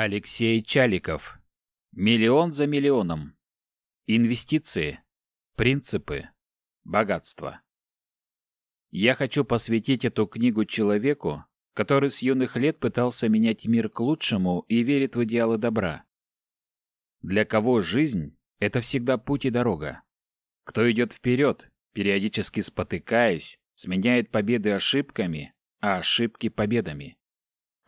Алексей Чаликов. Миллион за миллионом. Инвестиции. Принципы. Богатство. Я хочу посвятить эту книгу человеку, который с юных лет пытался менять мир к лучшему и верит в идеалы добра. Для кого жизнь – это всегда путь и дорога. Кто идет вперед, периодически спотыкаясь, сменяет победы ошибками, а ошибки победами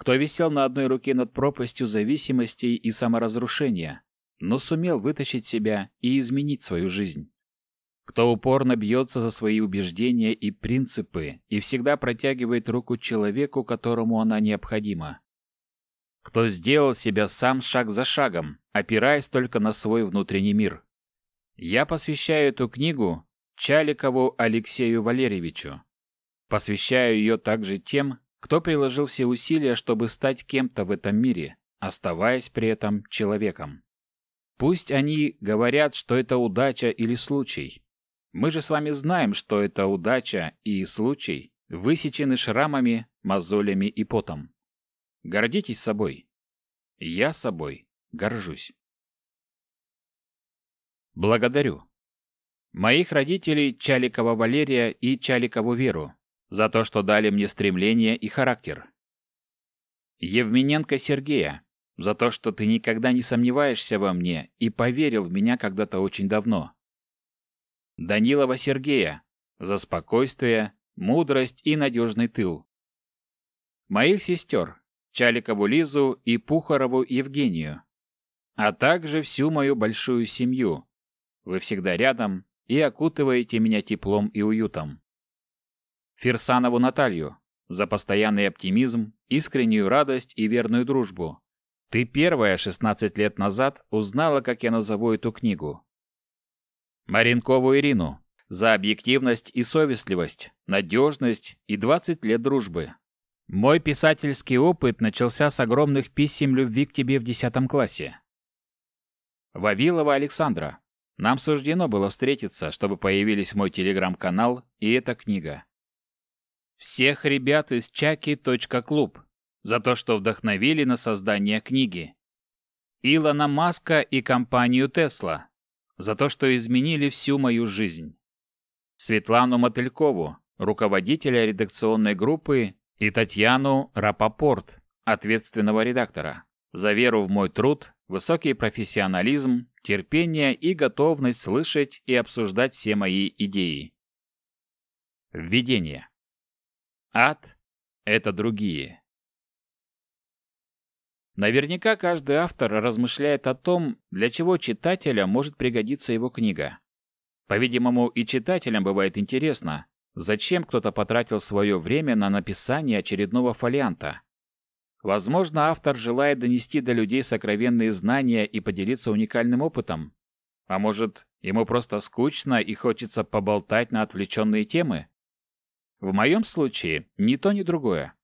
кто висел на одной руке над пропастью зависимостей и саморазрушения, но сумел вытащить себя и изменить свою жизнь. Кто упорно бьется за свои убеждения и принципы и всегда протягивает руку человеку, которому она необходима. Кто сделал себя сам шаг за шагом, опираясь только на свой внутренний мир. Я посвящаю эту книгу Чаликову Алексею Валерьевичу. Посвящаю ее также тем, кто приложил все усилия, чтобы стать кем-то в этом мире, оставаясь при этом человеком? Пусть они говорят, что это удача или случай. Мы же с вами знаем, что это удача и случай высечены шрамами, мозолями и потом. Гордитесь собой. Я собой горжусь. Благодарю. Моих родителей Чаликова Валерия и Чаликову Веру, за то, что дали мне стремление и характер. Евмененко Сергея, за то, что ты никогда не сомневаешься во мне и поверил в меня когда-то очень давно. Данилова Сергея, за спокойствие, мудрость и надежный тыл. Моих сестер, Чаликову Лизу и Пухарову Евгению, а также всю мою большую семью. Вы всегда рядом и окутываете меня теплом и уютом. Фирсанову Наталью, за постоянный оптимизм, искреннюю радость и верную дружбу. Ты первая 16 лет назад узнала, как я назову эту книгу. Маринкову Ирину, за объективность и совестливость, надежность и 20 лет дружбы. Мой писательский опыт начался с огромных писем любви к тебе в 10 классе. Вавилова Александра. Нам суждено было встретиться, чтобы появились мой телеграм-канал и эта книга всех ребят из чаки.клуб за то, что вдохновили на создание книги. Илона Маска и компанию Тесла за то, что изменили всю мою жизнь. Светлану Мотылькову, руководителя редакционной группы, и Татьяну Рапопорт, ответственного редактора, за веру в мой труд, высокий профессионализм, терпение и готовность слышать и обсуждать все мои идеи. Введение. Ад — это другие. Наверняка каждый автор размышляет о том, для чего читателя может пригодиться его книга. По-видимому, и читателям бывает интересно, зачем кто-то потратил свое время на написание очередного фолианта. Возможно, автор желает донести до людей сокровенные знания и поделиться уникальным опытом. А может, ему просто скучно и хочется поболтать на отвлеченные темы? В моем случае ни то, ни другое.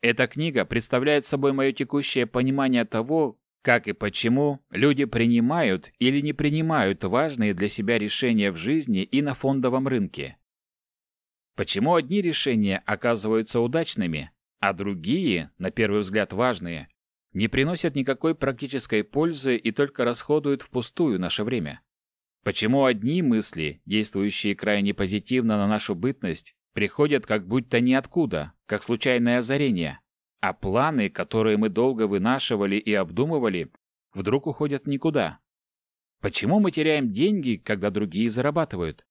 Эта книга представляет собой мое текущее понимание того, как и почему люди принимают или не принимают важные для себя решения в жизни и на фондовом рынке. Почему одни решения оказываются удачными, а другие, на первый взгляд важные, не приносят никакой практической пользы и только расходуют впустую наше время? Почему одни мысли, действующие крайне позитивно на нашу бытность, приходят как будто ниоткуда, как случайное озарение, а планы, которые мы долго вынашивали и обдумывали, вдруг уходят никуда. Почему мы теряем деньги, когда другие зарабатывают?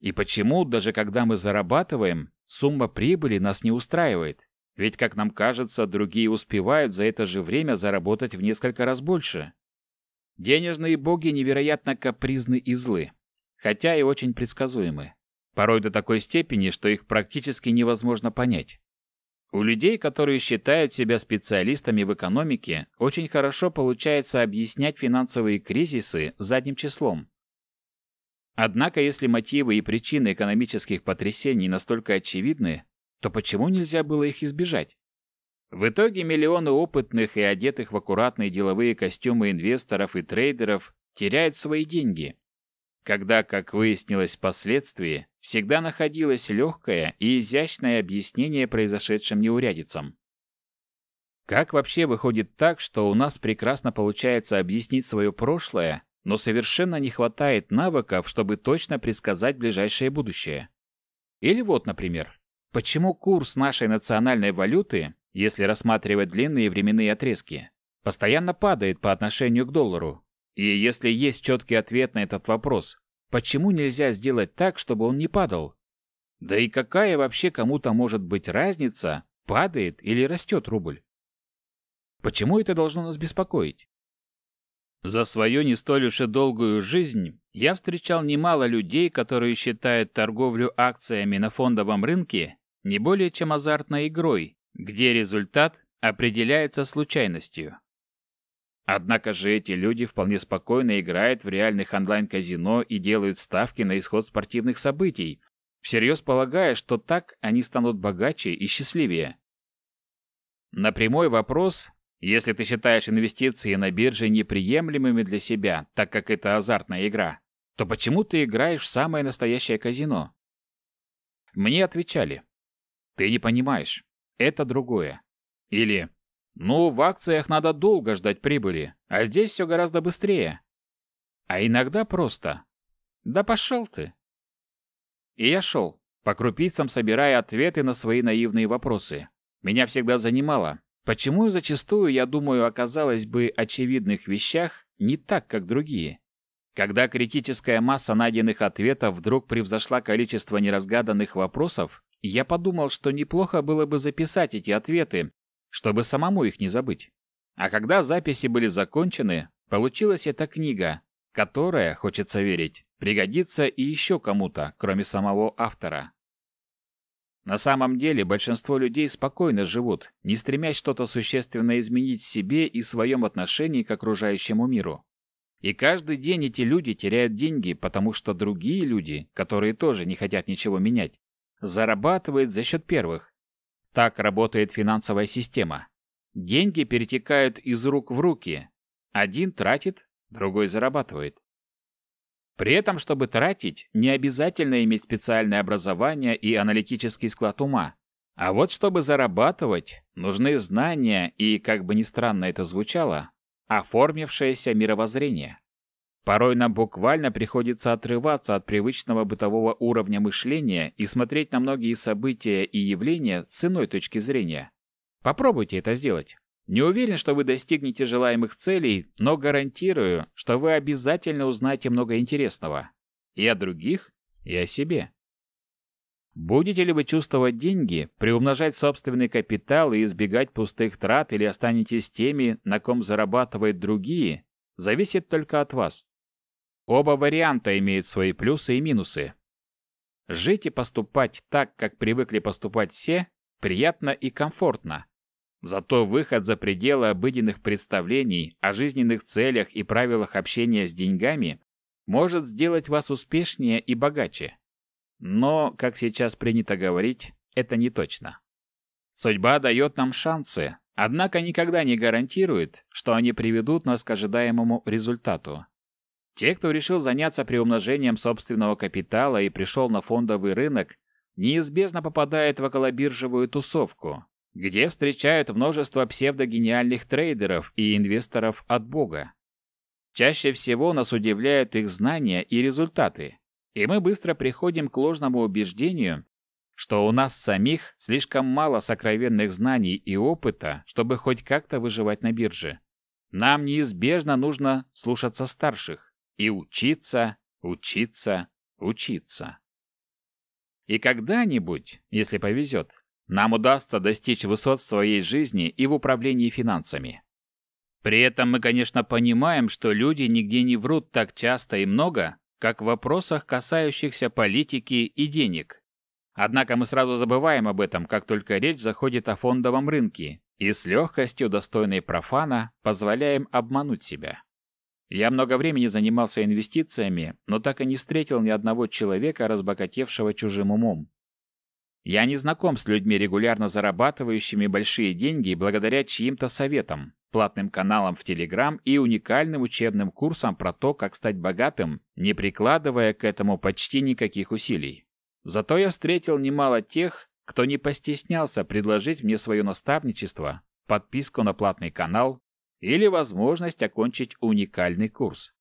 И почему, даже когда мы зарабатываем, сумма прибыли нас не устраивает? Ведь, как нам кажется, другие успевают за это же время заработать в несколько раз больше. Денежные боги невероятно капризны и злы, хотя и очень предсказуемы порой до такой степени, что их практически невозможно понять. У людей, которые считают себя специалистами в экономике, очень хорошо получается объяснять финансовые кризисы задним числом. Однако, если мотивы и причины экономических потрясений настолько очевидны, то почему нельзя было их избежать? В итоге миллионы опытных и одетых в аккуратные деловые костюмы инвесторов и трейдеров теряют свои деньги, когда, как выяснилось впоследствии, всегда находилось легкое и изящное объяснение произошедшим неурядицам. Как вообще выходит так, что у нас прекрасно получается объяснить свое прошлое, но совершенно не хватает навыков, чтобы точно предсказать ближайшее будущее? Или вот, например, почему курс нашей национальной валюты, если рассматривать длинные временные отрезки, постоянно падает по отношению к доллару, и если есть четкий ответ на этот вопрос, почему нельзя сделать так, чтобы он не падал? Да и какая вообще кому-то может быть разница, падает или растет рубль? Почему это должно нас беспокоить? За свою не столь уж и долгую жизнь я встречал немало людей, которые считают торговлю акциями на фондовом рынке не более чем азартной игрой, где результат определяется случайностью. Однако же эти люди вполне спокойно играют в реальных онлайн-казино и делают ставки на исход спортивных событий, всерьез полагая, что так они станут богаче и счастливее. На прямой вопрос, если ты считаешь инвестиции на бирже неприемлемыми для себя, так как это азартная игра, то почему ты играешь в самое настоящее казино? Мне отвечали, ты не понимаешь, это другое. Или ну, в акциях надо долго ждать прибыли, а здесь все гораздо быстрее. А иногда просто. Да пошел ты. И я шел, по крупицам собирая ответы на свои наивные вопросы. Меня всегда занимало, почему зачастую, я думаю, оказалось бы очевидных вещах не так, как другие. Когда критическая масса найденных ответов вдруг превзошла количество неразгаданных вопросов, я подумал, что неплохо было бы записать эти ответы, чтобы самому их не забыть. А когда записи были закончены, получилась эта книга, которая, хочется верить, пригодится и еще кому-то, кроме самого автора. На самом деле большинство людей спокойно живут, не стремясь что-то существенно изменить в себе и своем отношении к окружающему миру. И каждый день эти люди теряют деньги, потому что другие люди, которые тоже не хотят ничего менять, зарабатывают за счет первых, так работает финансовая система. Деньги перетекают из рук в руки. Один тратит, другой зарабатывает. При этом, чтобы тратить, не обязательно иметь специальное образование и аналитический склад ума. А вот чтобы зарабатывать, нужны знания и, как бы ни странно это звучало, оформившееся мировоззрение. Порой нам буквально приходится отрываться от привычного бытового уровня мышления и смотреть на многие события и явления с иной точки зрения. Попробуйте это сделать. Не уверен, что вы достигнете желаемых целей, но гарантирую, что вы обязательно узнаете много интересного. И о других, и о себе. Будете ли вы чувствовать деньги, приумножать собственный капитал и избегать пустых трат или останетесь теми, на ком зарабатывают другие, зависит только от вас. Оба варианта имеют свои плюсы и минусы. Жить и поступать так, как привыкли поступать все, приятно и комфортно. Зато выход за пределы обыденных представлений о жизненных целях и правилах общения с деньгами может сделать вас успешнее и богаче. Но, как сейчас принято говорить, это не точно. Судьба дает нам шансы, однако никогда не гарантирует, что они приведут нас к ожидаемому результату. Те, кто решил заняться приумножением собственного капитала и пришел на фондовый рынок, неизбежно попадают в околобиржевую тусовку, где встречают множество псевдогениальных трейдеров и инвесторов от бога. Чаще всего нас удивляют их знания и результаты, и мы быстро приходим к ложному убеждению, что у нас самих слишком мало сокровенных знаний и опыта, чтобы хоть как-то выживать на бирже. Нам неизбежно нужно слушаться старших и учиться, учиться, учиться. И когда-нибудь, если повезет, нам удастся достичь высот в своей жизни и в управлении финансами. При этом мы, конечно, понимаем, что люди нигде не врут так часто и много, как в вопросах, касающихся политики и денег. Однако мы сразу забываем об этом, как только речь заходит о фондовом рынке, и с легкостью, достойной профана, позволяем обмануть себя. Я много времени занимался инвестициями, но так и не встретил ни одного человека, разбогатевшего чужим умом. Я не знаком с людьми, регулярно зарабатывающими большие деньги благодаря чьим-то советам, платным каналам в Телеграм и уникальным учебным курсам про то, как стать богатым, не прикладывая к этому почти никаких усилий. Зато я встретил немало тех, кто не постеснялся предложить мне свое наставничество, подписку на платный канал, или возможность окончить уникальный курс.